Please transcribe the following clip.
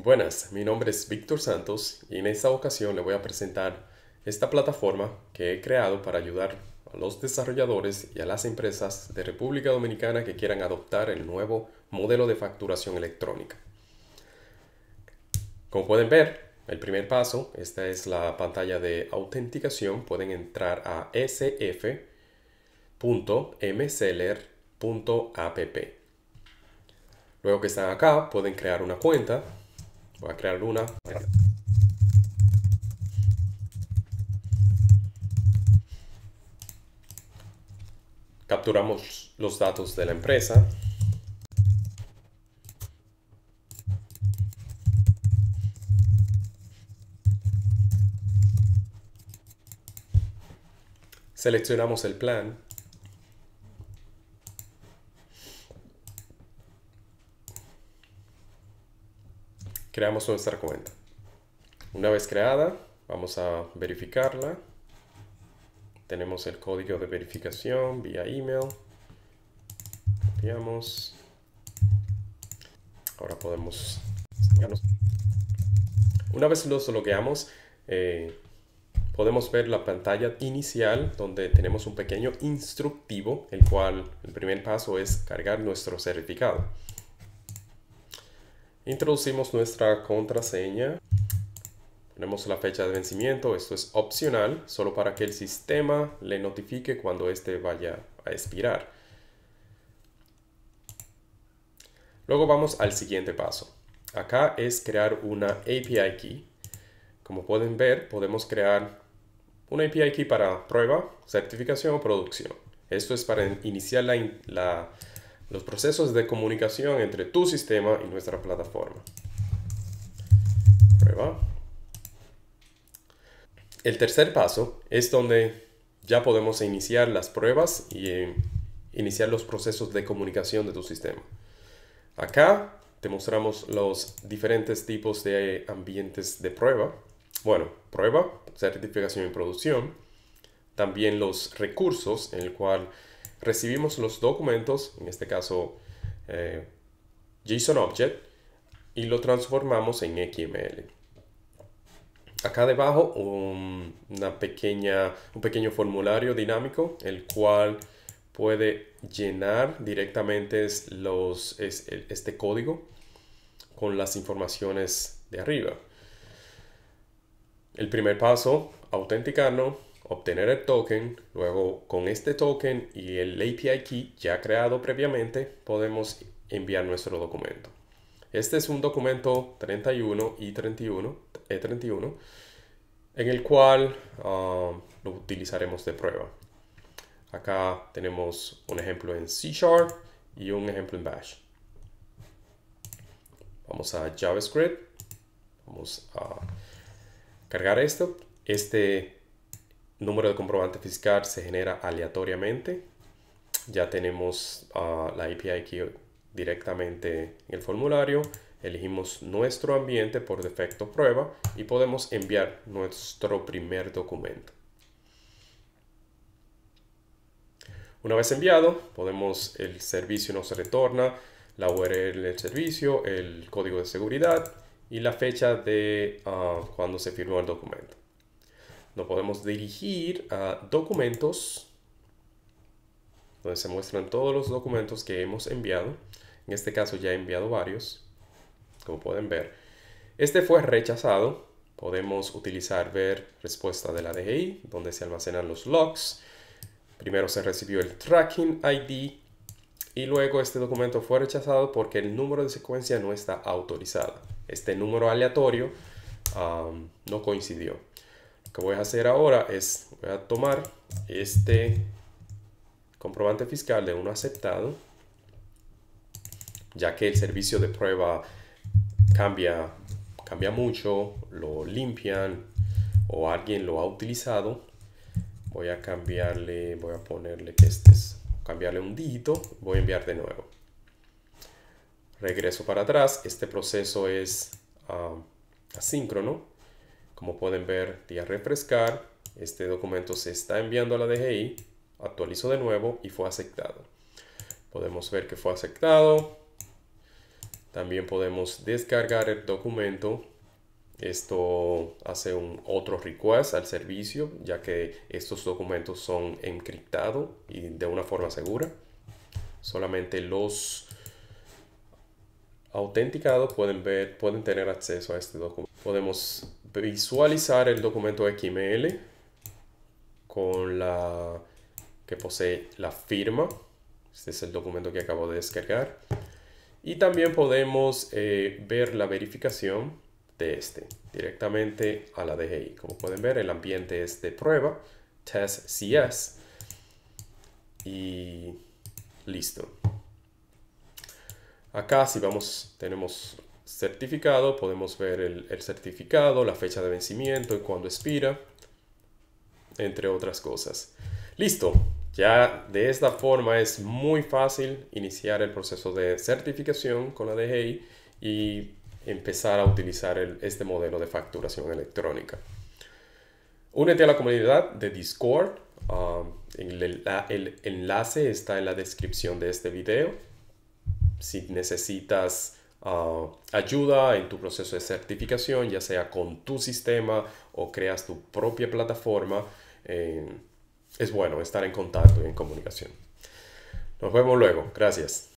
Buenas, mi nombre es Víctor Santos y en esta ocasión le voy a presentar esta plataforma que he creado para ayudar a los desarrolladores y a las empresas de República Dominicana que quieran adoptar el nuevo modelo de facturación electrónica. Como pueden ver, el primer paso, esta es la pantalla de autenticación, pueden entrar a sf.mseller.app. Luego que están acá, pueden crear una cuenta Voy a crear una. Capturamos los datos de la empresa. Seleccionamos el plan creamos nuestra cuenta. Una vez creada, vamos a verificarla. Tenemos el código de verificación vía email. Copiamos. Ahora podemos... Una vez lo logueamos, eh, podemos ver la pantalla inicial donde tenemos un pequeño instructivo, el cual el primer paso es cargar nuestro certificado. Introducimos nuestra contraseña. Ponemos la fecha de vencimiento. Esto es opcional, solo para que el sistema le notifique cuando este vaya a expirar. Luego vamos al siguiente paso. Acá es crear una API key. Como pueden ver, podemos crear una API key para prueba, certificación o producción. Esto es para iniciar la los procesos de comunicación entre tu sistema y nuestra plataforma. Prueba. El tercer paso es donde ya podemos iniciar las pruebas y eh, iniciar los procesos de comunicación de tu sistema. Acá te mostramos los diferentes tipos de ambientes de prueba. Bueno, prueba, certificación y producción. También los recursos en el cual recibimos los documentos, en este caso eh, JSON Object, y lo transformamos en XML. Acá debajo un, una pequeña, un pequeño formulario dinámico, el cual puede llenar directamente los, este código con las informaciones de arriba. El primer paso, autenticarnos obtener el token, luego con este token y el API key ya creado previamente podemos enviar nuestro documento. Este es un documento 31 y 31, 31 eh, en el cual ah, lo utilizaremos de prueba. Acá tenemos un ejemplo en C Sharp y un ejemplo en Bash. Vamos a JavaScript. Vamos a cargar esto. Este número de comprobante fiscal se genera aleatoriamente. Ya tenemos ah, la API aquí directamente en el formulario. Elegimos nuestro ambiente por defecto prueba y podemos enviar nuestro primer documento. Una vez enviado, podemos, el servicio nos retorna la URL del servicio, el código de seguridad y la fecha de ah, cuando se firmó el documento. Nos podemos dirigir a documentos, donde se muestran todos los documentos que hemos enviado. En este caso ya he enviado varios, como pueden ver. Este fue rechazado. Podemos utilizar ver respuesta de la DGI, donde se almacenan los logs. Primero se recibió el tracking ID y luego este documento fue rechazado porque el número de secuencia no está autorizado. Este número aleatorio ah, no coincidió voy a hacer ahora es, voy a tomar este comprobante fiscal de uno aceptado, ya que el servicio de prueba cambia, cambia mucho, lo limpian o alguien lo ha utilizado. Voy a cambiarle, voy a ponerle que este es, cambiarle un dígito, voy a enviar de nuevo. Regreso para atrás, este proceso es ah, asíncrono como pueden ver, día refrescar, este documento se está enviando a la DGI, actualizo de nuevo y fue aceptado. Podemos ver que fue aceptado. También podemos descargar el documento. Esto hace un otro request al servicio, ya que estos documentos son encriptados y de una forma segura. Solamente los autenticados pueden ver, pueden tener acceso a este documento. Podemos visualizar el documento XML con la que posee la firma. Este es el documento que acabo de descargar. Y también podemos eh, ver la verificación de este directamente a la DGI. Como pueden ver, el ambiente es de prueba, test CS y listo. Acá si vamos, tenemos certificado, podemos ver el, certificado, la fecha de vencimiento y cuando expira, entre otras cosas. Listo, ya de esta forma es muy fácil iniciar el proceso de certificación con la DGI y empezar a utilizar este modelo de facturación electrónica. Únete a la comunidad de Discord. Um, el, el enlace está en la descripción de este video. Si necesitas Ah, ayuda en tu proceso de certificación, ya sea con tu sistema o creas tu propia plataforma. Eh, es bueno estar en contacto y en comunicación. Nos vemos luego. Gracias.